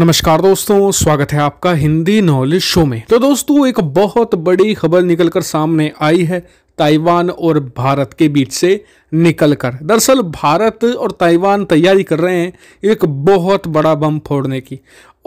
नमस्कार दोस्तों स्वागत है आपका हिंदी नॉलेज शो में तो दोस्तों एक बहुत बड़ी खबर निकलकर सामने आई है ताइवान और भारत के बीच से निकलकर दरअसल भारत और ताइवान तैयारी कर रहे हैं एक बहुत बड़ा बम फोड़ने की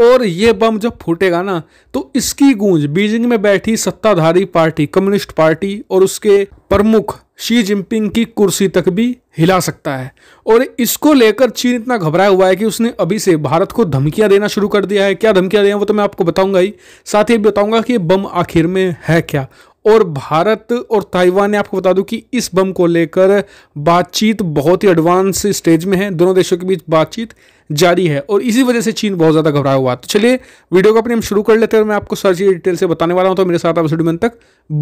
और ये बम जब फूटेगा ना तो इसकी गूंज बीजिंग में बैठी सत्ताधारी पार्टी कम्युनिस्ट पार्टी और उसके प्रमुख शी जिनपिंग की कुर्सी तक भी हिला सकता है और इसको लेकर चीन इतना घबराया हुआ है कि उसने अभी से भारत को धमकियां देना शुरू कर दिया है क्या धमकियां दें वो तो मैं आपको बताऊंगा ही साथ ही बताऊंगा कि बम आखिर में है क्या और भारत और ताइवान ने आपको बता दूं कि इस बम को लेकर बातचीत बहुत ही एडवांस स्टेज में है दोनों देशों के बीच बातचीत जारी है और इसी वजह से चीन बहुत ज़्यादा घबराया हुआ तो चलिए वीडियो को अपने हम शुरू कर लेते हैं और मैं आपको सारी डिटेल से बताने वाला हूँ तो मेरे साथ आप स्टूडियो तक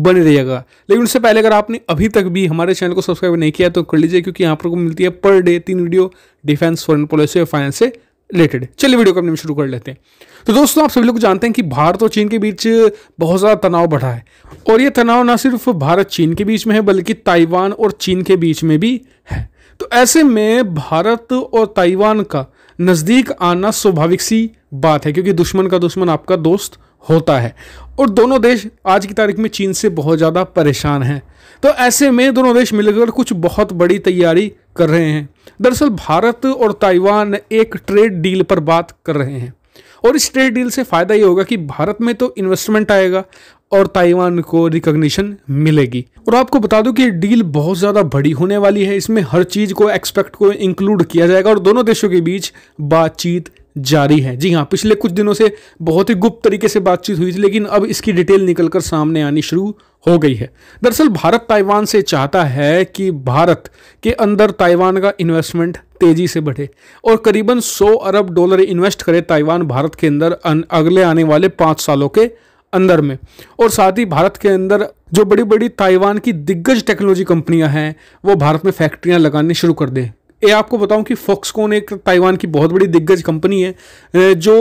बने रहिएगा लेकिन उससे पहले अगर आपने अभी तक भी हमारे चैनल को सब्सक्राइब नहीं किया तो कर लीजिए क्योंकि यहाँ पर मिलती है पर डे तीन वीडियो डिफेंस फॉरन पॉलिसी और फाइनेंस से रिलेटेड चलिए वीडियो को अपने शुरू कर लेते हैं तो दोस्तों आप सभी लोग जानते हैं कि भारत और चीन के बीच बहुत ज़्यादा तनाव बढ़ा है और ये तनाव ना सिर्फ भारत चीन के बीच में है बल्कि ताइवान और चीन के बीच में भी है तो ऐसे में भारत और ताइवान का नज़दीक आना स्वाभाविक सी बात है क्योंकि दुश्मन का दुश्मन आपका दोस्त होता है और दोनों देश आज की तारीख में चीन से बहुत ज़्यादा परेशान हैं तो ऐसे में दोनों देश मिलकर कुछ बहुत बड़ी तैयारी कर रहे हैं दरअसल भारत और ताइवान एक ट्रेड डील पर बात कर रहे हैं और इस ट्रेड डील से फ़ायदा ये होगा कि भारत में तो इन्वेस्टमेंट आएगा और ताइवान को रिकॉग्निशन मिलेगी और आपको बता दूं कि डील बहुत ज़्यादा बड़ी होने वाली है इसमें हर चीज़ को एक्सपेक्ट को इंक्लूड किया जाएगा और दोनों देशों के बीच बातचीत जारी है जी हाँ पिछले कुछ दिनों से बहुत ही गुप्त तरीके से बातचीत हुई थी लेकिन अब इसकी डिटेल निकलकर सामने आनी शुरू हो गई है दरअसल भारत ताइवान से चाहता है कि भारत के अंदर ताइवान का इन्वेस्टमेंट तेजी से बढ़े और करीबन 100 अरब डॉलर इन्वेस्ट करे ताइवान भारत के अंदर अगले आने वाले पाँच सालों के अंदर में और साथ ही भारत के अंदर जो बड़ी बड़ी ताइवान की दिग्गज टेक्नोलॉजी कंपनियां हैं वो भारत में फैक्ट्रियां लगानी शुरू कर दें ये आपको बताऊं कि फोक्सकॉन एक ताइवान की बहुत बड़ी दिग्गज कंपनी है जो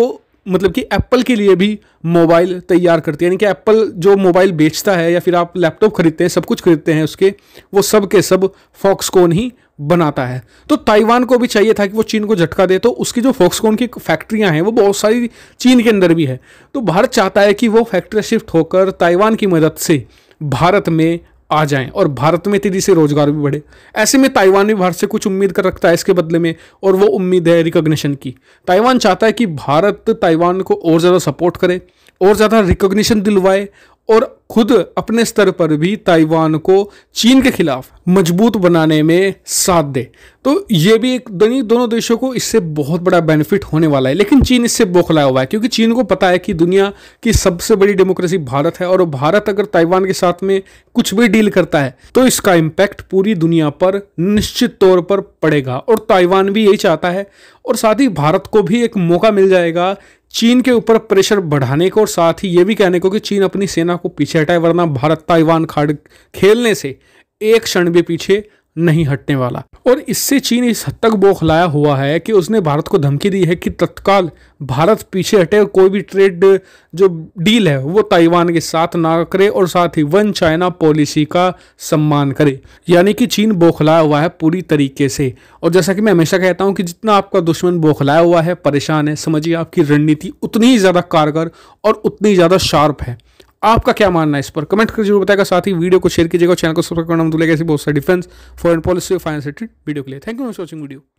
मतलब कि एप्पल के लिए भी मोबाइल तैयार करती है यानी कि एप्पल जो मोबाइल बेचता है या फिर आप लैपटॉप खरीदते हैं सब कुछ खरीदते हैं उसके वो सब के सब फॉक्सकॉन ही बनाता है तो ताइवान को भी चाहिए था कि वो चीन को झटका दे तो उसकी जो फॉक्सकॉन की फैक्ट्रियां हैं वो बहुत सारी चीन के अंदर भी है तो भारत चाहता है कि वो फैक्ट्रियाँ शिफ्ट होकर ताइवान की मदद से भारत में आ जाएं और भारत में तेजी से रोजगार भी बढ़े ऐसे में ताइवान भी भारत से कुछ उम्मीद कर रखता है इसके बदले में और वो उम्मीद है रिकॉग्निशन की ताइवान चाहता है कि भारत ताइवान को और ज़्यादा सपोर्ट करे और ज़्यादा रिकॉग्निशन दिलवाए और खुद अपने स्तर पर भी ताइवान को चीन के खिलाफ मजबूत बनाने में साथ दे तो ये भी एक दोनों देशों को इससे बहुत बड़ा बेनिफिट होने वाला है लेकिन चीन इससे बौखलाया हुआ है क्योंकि चीन को पता है कि दुनिया की सबसे बड़ी डेमोक्रेसी भारत है और भारत अगर ताइवान के साथ में कुछ भी डील करता है तो इसका इम्पैक्ट पूरी दुनिया पर निश्चित तौर पर पड़ेगा और ताइवान भी यही चाहता है और साथ ही भारत को भी एक मौका मिल जाएगा चीन के ऊपर प्रेशर बढ़ाने को और साथ ही ये भी कहने को कि चीन अपनी सेना को पीछे हटाए वरना भारत ताइवान खाड़ खेलने से एक क्षण भी पीछे नहीं हटने वाला और इससे चीन इस हद तक बौखलाया हुआ है कि उसने भारत को धमकी दी है कि तत्काल भारत पीछे हटे और कोई भी ट्रेड जो डील है वो ताइवान के साथ ना करे और साथ ही वन चाइना पॉलिसी का सम्मान करे यानी कि चीन बौखलाया हुआ है पूरी तरीके से और जैसा कि मैं हमेशा कहता हूँ कि जितना आपका दुश्मन बौखलाया हुआ है परेशान है समझिए आपकी रणनीति उतनी ही ज़्यादा कारगर और उतनी ज़्यादा शार्प है आपका क्या मानना है इस पर कमेंट करके जरूर बताएगा साथ ही वीडियो को शेयर कीजिएगा चैनल को सब्सक्राइब करना भूलिएगा ऐसी बहुत सारी defence foreign policy finance related video के लिए thank you for watching video